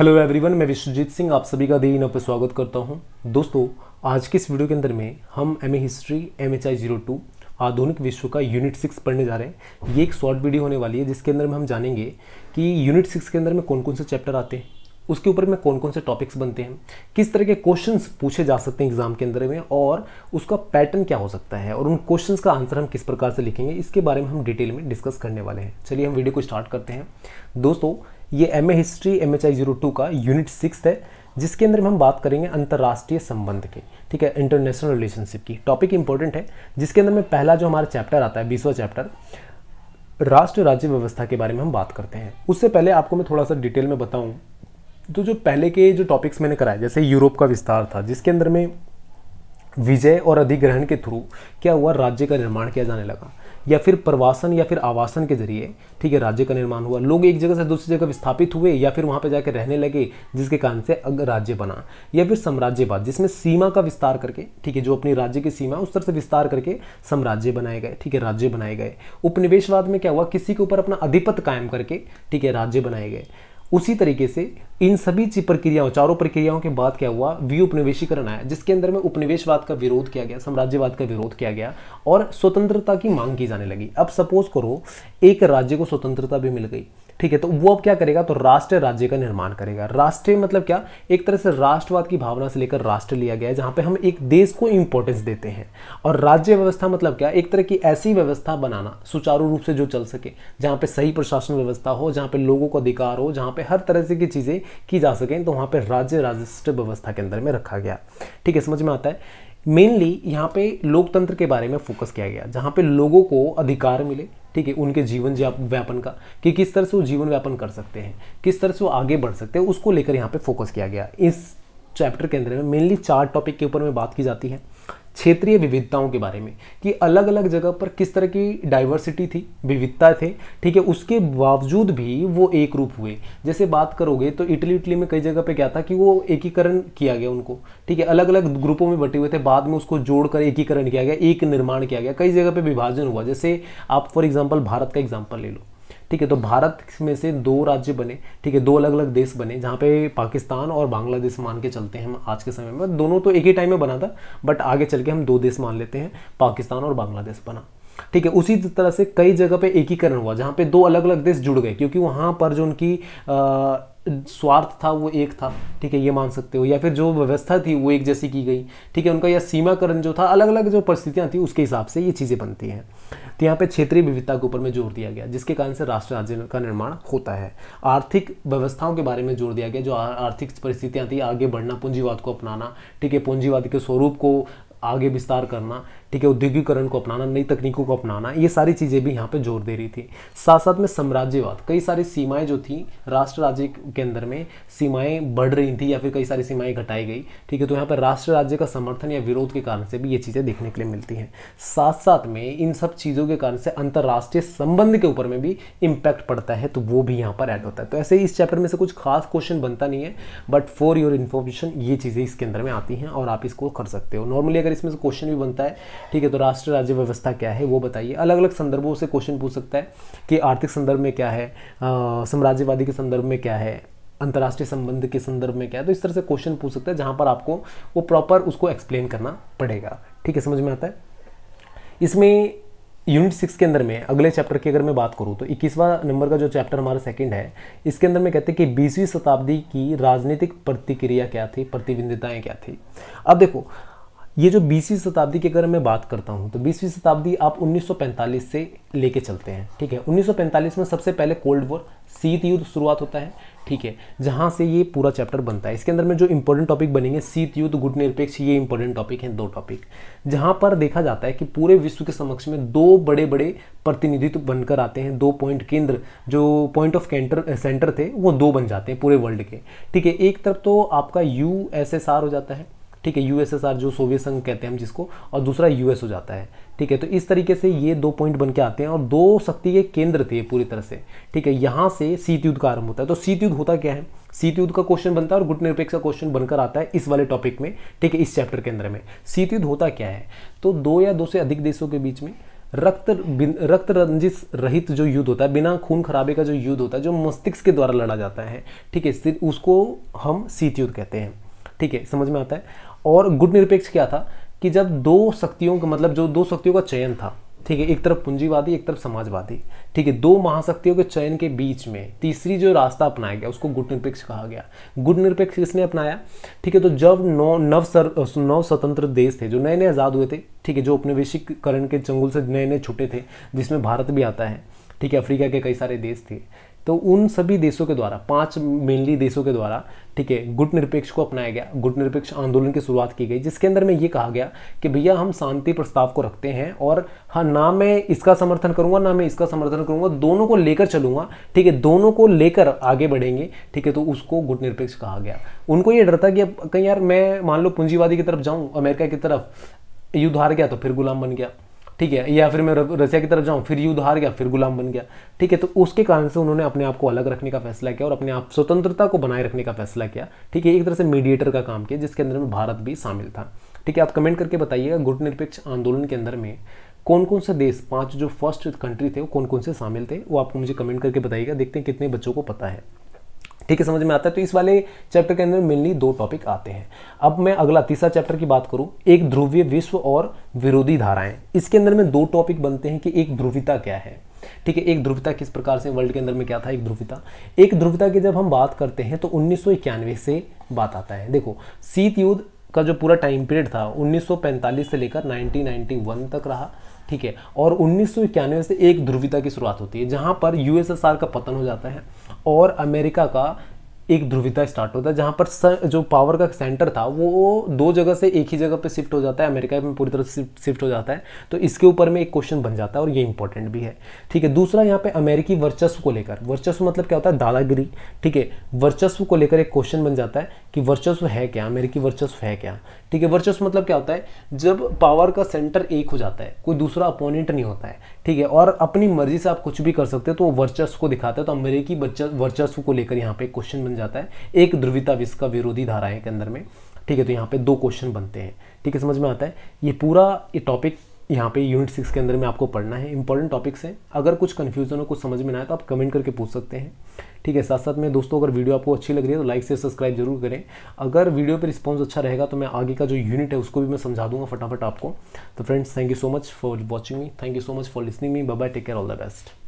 hello everyone मैं विश्वजीत सिंह आप सभी का दिन पर स्वागत करता हूं दोस्तों आज के इस वीडियो के अंदर में हम M A history M H I zero two आधुनिक विश्व का यूनिट सिक्स पढ़ने जा रहे हैं ये एक शॉर्ट वीडियो होने वाली है जिसके अंदर में हम जानेंगे कि यूनिट सिक्स के अंदर में कौन कौन से चैप्टर आते हैं उसके ऊपर में कौन कौन से टॉपिक्स बनते हैं किस तरह के क्वेश्चंस पूछे जा सकते हैं एग्जाम के अंदर में और उसका पैटर्न क्या हो सकता है और उन क्वेश्चंस का आंसर हम किस प्रकार से लिखेंगे इसके बारे में हम डिटेल में डिस्कस करने वाले हैं चलिए हम वीडियो को स्टार्ट करते हैं दोस्तों ये M A history M H I zero two का यूनिट सिक्स है जिसके अंदर हम बात करेंगे अंतर्राष्ट्रीय संबंध के ठीक है इंटरनेशनल रिलेशनशिप की टॉपिक इंपॉर्टेंट है जिसके अंदर में पहला जो हमारा चैप्टर आता है बीसवा चैप्टर राष्ट्र राज्य व्यवस्था के बारे में हम बात करते हैं उससे पहले आपको मैं थोड़ा सा डिटेल में बताऊँ तो जो पहले के जो टॉपिक्स मैंने कराए जैसे यूरोप का विस्तार था जिसके अंदर में विजय और अधिग्रहण के थ्रू क्या हुआ राज्य का निर्माण किया जाने लगा या फिर प्रवासन या फिर आवासन के जरिए ठीक है राज्य का निर्माण हुआ लोग एक जगह से दूसरी जगह विस्थापित हुए या फिर वहाँ पर जाकर रहने लगे जिसके कारण से अगर राज्य बना या फिर साम्राज्यवाद जिसमें सीमा का विस्तार करके ठीक है जो अपनी राज्य की सीमा उस तरह से विस्तार करके साम्राज्य बनाए गए ठीक है राज्य बनाए गए उपनिवेशवाद में क्या हुआ किसी के ऊपर अपना अधिपत कायम करके ठीक है राज्य बनाए गए उसी तरीके से इन सभी प्रक्रियाओं चारों प्रक्रियाओं के बाद क्या हुआ व्यूपनिवेशीकरण आया जिसके अंदर में उपनिवेशवाद का विरोध किया गया साम्राज्यवाद का विरोध किया गया और स्वतंत्रता की मांग की जाने लगी अब सपोज करो एक राज्य को स्वतंत्रता भी मिल गई ठीक है तो वो अब क्या करेगा तो राष्ट्र राज्य का निर्माण करेगा राष्ट्रीय मतलब क्या एक तरह से राष्ट्रवाद की भावना से लेकर राष्ट्र लिया गया है जहाँ पे हम एक देश को इंपॉर्टेंस देते हैं और राज्य व्यवस्था मतलब क्या एक तरह की ऐसी व्यवस्था बनाना सुचारू रूप से जो चल सके जहाँ पे सही प्रशासन व्यवस्था हो जहाँ पे लोगों को अधिकार हो जहाँ पे हर तरह से की चीज़ें की जा सकें तो वहाँ पर राज्य राजस्व व्यवस्था के अंदर में रखा गया ठीक है समझ में आता है मेनली यहाँ पे लोकतंत्र के बारे में फोकस किया गया जहाँ पे लोगों को अधिकार मिले ठीक है उनके जीवन व्यापन का कि किस तरह से वो जीवन व्यापन कर सकते हैं किस तरह से वो आगे बढ़ सकते हैं उसको लेकर यहाँ पे फोकस किया गया इस चैप्टर के अंदर में मेनली चार टॉपिक के ऊपर में बात की जाती है क्षेत्रीय विविधताओं के बारे में कि अलग अलग जगह पर किस तरह की डाइवर्सिटी थी विविधता थे ठीक है उसके बावजूद भी वो एक रूप हुए जैसे बात करोगे तो इटली इटली में कई जगह पे क्या था कि वो एकीकरण किया गया उनको ठीक है अलग अलग ग्रुपों में बटे हुए थे बाद में उसको जोड़कर एकीकरण किया गया एक निर्माण किया गया कई जगह पर विभाजन हुआ जैसे आप फॉर एग्जाम्पल भारत का एग्जाम्पल ले लो ठीक है तो भारत में से दो राज्य बने ठीक है दो अलग अलग देश बने जहाँ पे पाकिस्तान और बांग्लादेश मान के चलते हैं हम आज के समय में दोनों तो एक ही टाइम में बना था बट आगे चल के हम दो देश मान लेते हैं पाकिस्तान और बांग्लादेश बना ठीक है उसी तरह से कई जगह पे एकीकरण हुआ जहाँ पे दो अलग अलग देश जुड़ गए क्योंकि वहाँ पर जो उनकी स्वार्थ था वो एक था ठीक है ये मान सकते हो या फिर जो व्यवस्था थी वो एक जैसी की गई ठीक है उनका यह सीमाकरण जो था अलग अलग जो परिस्थितियाँ थी उसके हिसाब से ये चीज़ें बनती हैं तो यहाँ पे क्षेत्रीय विविधता के ऊपर में जोर दिया गया जिसके कारण से राष्ट्र राज्य का निर्माण होता है आर्थिक व्यवस्थाओं के बारे में जोर दिया गया जो आर्थिक परिस्थितियाँ थी आगे बढ़ना पूंजीवाद को अपनाना ठीक है पूंजीवाद के स्वरूप को आगे विस्तार करना ठीक है औद्योगिकरण को अपनाना नई तकनीकों को अपनाना ये सारी चीज़ें भी यहाँ पे जोर दे रही थी साथ साथ में साम्राज्यवाद कई सारी सीमाएं जो थी राष्ट्र राज्य के अंदर में सीमाएं बढ़ रही थी या फिर कई सारी सीमाएं घटाई गई ठीक है तो यहाँ पर राष्ट्र राज्य का समर्थन या विरोध के कारण से भी ये चीज़ें देखने के लिए मिलती हैं साथ साथ में इन सब चीज़ों के कारण से अंतर्राष्ट्रीय संबंध के ऊपर में भी इम्पैक्ट पड़ता है तो वो भी यहाँ पर ऐड होता है तो ऐसे ही इस चैप्टर में से कुछ खास क्वेश्चन बनता नहीं है बट फॉर योर इन्फॉर्मेशन ये चीज़ें इसके अंदर में आती हैं और आप इसको कर सकते हो नॉर्मली अगर इसमें से क्वेश्चन भी बनता है ठीक है तो राष्ट्र राज्य व्यवस्था क्या है वो बताइए अलग अलग संदर्भों से क्वेश्चन पूछ सकता है कि आर्थिक संदर्भ में क्या है साम्राज्यवादी के संदर्भ में क्या है अंतर्राष्ट्रीय संबंध के संदर्भ में क्या है तो इस तरह से क्वेश्चन पूछ सकता है जहाँ पर आपको वो प्रॉपर उसको एक्सप्लेन करना पड़ेगा ठीक है समझ में आता है इसमें यूनिट सिक्स के अंदर में अगले चैप्टर की अगर मैं बात करूँ तो इक्कीसवां नंबर का जो चैप्टर हमारा सेकंड है इसके अंदर में कहते हैं कि बीसवीं शताब्दी की राजनीतिक प्रतिक्रिया क्या थी प्रतिबिंबिताएँ क्या थी अब देखो ये जो बीसवीं शताब्दी की अगर मैं बात करता हूँ तो बीसवीं शताब्दी आप 1945 से लेके चलते हैं ठीक है 1945 में सबसे पहले कोल्ड वॉर शीत युद्ध शुरुआत होता है ठीक है जहाँ से ये पूरा चैप्टर बनता है इसके अंदर में जो इंपॉर्टेंट टॉपिक बनेंगे शीत युद्ध गुट निरपेक्ष ये इंपॉर्टेंट टॉपिक हैं दो टॉपिक जहाँ पर देखा जाता है कि पूरे विश्व के समक्ष में दो बड़े बड़े प्रतिनिधित्व बनकर आते हैं दो पॉइंट केंद्र जो पॉइंट ऑफ केंटर सेंटर थे वो दो बन जाते हैं पूरे वर्ल्ड के ठीक है एक तरफ तो आपका यू हो जाता है ठीक है यूएसएसआर जो सोवियत संघ कहते हैं हम जिसको और दूसरा यूएस हो जाता है ठीक है तो इस तरीके से ये दो पॉइंट बन के आते हैं और दो शक्ति के केंद्र थे पूरी तरह से ठीक है यहाँ से शीत युद्ध का आरंभ होता है तो शीत युद्ध होता क्या है शीत युद्ध का क्वेश्चन बनता है और गुट निरपेक्ष का क्वेश्चन बनकर आता है इस वाले टॉपिक में ठीक है इस चैप्टर के अंदर में शीत युद्ध होता क्या है तो दो या दो से अधिक देशों के बीच में रक्त रक्त रंजित रहित जो युद्ध होता है बिना खून खराबे का जो युद्ध होता है जो मस्तिष्क के द्वारा लड़ा जाता है ठीक है उसको हम शीत युद्ध कहते हैं ठीक है समझ में आता है और गुट निरपेक्ष क्या था कि जब दो शक्तियों का मतलब जो दो शक्तियों का चयन था ठीक है एक तरफ पूंजीवादी एक तरफ समाजवादी ठीक है दो महाशक्तियों के चयन के बीच में तीसरी जो रास्ता अपनाया गया उसको गुट निरपेक्ष कहा गया गुट निरपेक्ष किसने अपनाया ठीक है तो जब नौ नव सर नौ स्वतंत्र देश थे जो नए नए आज़ाद हुए थे ठीक है जो उपनिवेशीकरण के चंगुल से नए नए छुटे थे जिसमें भारत भी आता है ठीक है अफ्रीका के कई सारे देश थे तो उन सभी देशों के द्वारा पांच मेनली देशों के द्वारा ठीक है गुट निरपेक्ष को अपनाया गया गुट निरपेक्ष आंदोलन की शुरुआत की गई जिसके अंदर में ये कहा गया कि भैया हम शांति प्रस्ताव को रखते हैं और हाँ ना मैं इसका समर्थन करूंगा ना मैं इसका समर्थन करूंगा दोनों को लेकर चलूंगा ठीक है दोनों को लेकर आगे बढ़ेंगे ठीक है तो उसको गुट निरपेक्ष कहा गया उनको ये डर था कि अब कहीं यार मैं मान लो पूंजीवादी की तरफ जाऊँ अमेरिका की तरफ युद्ध हार गया तो फिर गुलाम बन गया ठीक है या फिर मैं रसिया की तरफ जाऊँ फिर युद्ध हार गया फिर गुलाम बन गया ठीक है तो उसके कारण से उन्होंने अपने आप को अलग रखने का फैसला किया और अपने आप स्वतंत्रता को बनाए रखने का फैसला किया ठीक है एक तरह से मीडिएटर का काम किया जिसके अंदर में भारत भी शामिल था ठीक है आप कमेंट करके बताइएगा गुट निरपेक्ष आंदोलन के अंदर में कौन कौन से देश पांच जो फर्स्ट कंट्री थे वो कौन कौन से शामिल थे वो आपको मुझे कमेंट करके बताइएगा देखते हैं कितने बच्चों को पता है ठीक है समझ में आता है तो इस वाले चैप्टर के अंदर मेनली दो टॉपिक आते हैं अब मैं अगला तीसरा चैप्टर की बात करूं एक ध्रुवीय विश्व और विरोधी धाराएं इसके अंदर में दो टॉपिक बनते हैं कि एक ध्रुविता क्या है ठीक है एक ध्रुवता किस प्रकार से वर्ल्ड के अंदर में क्या था एक ध्रुविता एक ध्रुवता की जब हम बात करते हैं तो उन्नीस से बात आता है देखो शीत युद्ध का जो पूरा टाइम पीरियड था 1945 से लेकर 1991 तक रहा ठीक है और उन्नीस से एक ध्रुविता की शुरुआत होती है जहां पर यूएसएसआर का पतन हो जाता है और अमेरिका का एक ध्रुविता स्टार्ट होता है जहाँ पर स, जो पावर का सेंटर था वो दो जगह से एक ही जगह पे शिफ्ट हो जाता है अमेरिका में पूरी तरह से शिफ्ट हो जाता है तो इसके ऊपर में एक क्वेश्चन बन जाता है और ये इंपॉर्टेंट भी है ठीक है दूसरा यहाँ पे अमेरिकी वर्चस्व को लेकर वर्चस्व मतलब क्या होता है दादागिरी ठीक है वर्चस्व को लेकर एक क्वेश्चन बन जाता है कि वर्चस्व है क्या अमेरिकी वर्चस्व है क्या ठीक है वर्चस्व मतलब क्या होता है जब पावर का सेंटर एक हो जाता है कोई दूसरा अपोनेंट नहीं होता है ठीक है और अपनी मर्जी से आप कुछ भी कर सकते हो तो वर्चस्व को दिखाता है तो अमेरिकी वर्चस्व को लेकर यहाँ पे क्वेश्चन बन जाता है एक ध्रुविता इसका विरोधी धारा है के अंदर में ठीक है तो यहाँ पे दो क्वेश्चन बनते हैं ठीक है समझ में आता है ये पूरा ये टॉपिक यहाँ पे यूनिट सिक्स के अंदर में आपको पढ़ना है इंपॉर्टेंट टॉपिक्स हैं अगर कुछ कन्फ्यूजन हो कुछ समझ में ना आए तो आप कमेंट करके पूछ सकते हैं ठीक है साथ साथ में दोस्तों अगर वीडियो आपको अच्छी लग रही है तो लाइक से सब्सक्राइब जरूर करें अगर वीडियो पर रिस्पॉन्स अच्छा रहेगा तो मैं आगे का जो यूनिट है उसको भी मैं समझा दूंगा फटाफट आपको तो friends thank you so much for watching me thank you so much for listening me bye take care all the best